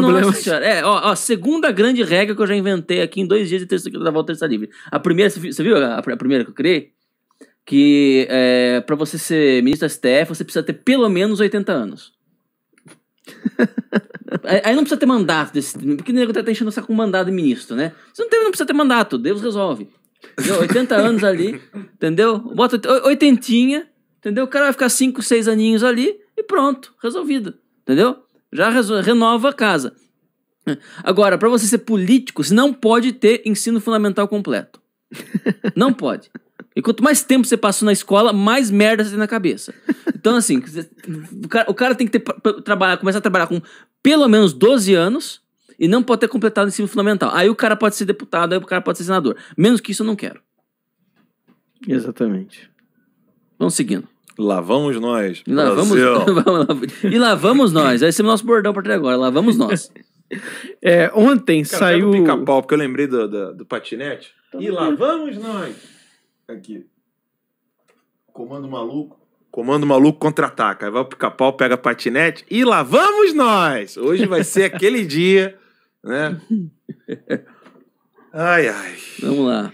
Muito Nossa senhora. É, ó, ó, segunda grande regra que eu já inventei aqui em dois dias e terça da volta terça livre. A primeira, você viu a, primeira que eu criei? Que é, para você ser ministro da STF, você precisa ter pelo menos 80 anos. Aí não precisa ter mandato desse. Porque o nego tá enchendo saco com mandado de ministro, né? Você não, tem, não precisa ter mandato, Deus resolve. Entendeu? 80 anos ali, entendeu? Bota oitentinha, entendeu? O cara vai ficar 5, 6 aninhos ali e pronto, resolvido. Entendeu? Já renova a casa. Agora, para você ser político, você não pode ter ensino fundamental completo. Não pode. E quanto mais tempo você passou na escola, mais merda você tem na cabeça. Então, assim, o cara, o cara tem que ter, trabalhar, começar a trabalhar com pelo menos 12 anos e não pode ter completado o ensino fundamental. Aí o cara pode ser deputado, aí o cara pode ser senador. Menos que isso, eu não quero. Exatamente. Vamos seguindo. Lá vamos nós. E lá vamos, e lá vamos nós. É esse é o nosso bordão para ter agora. Lá vamos nós. É, ontem Cara, saiu. pica-pau, porque eu lembrei do, do, do patinete. e bem. lá vamos nós. Aqui. Comando maluco. Comando maluco contra-ataca. Aí vai o pica-pau, pega patinete e lá vamos nós. Hoje vai ser aquele dia, né? Ai, ai. Vamos lá.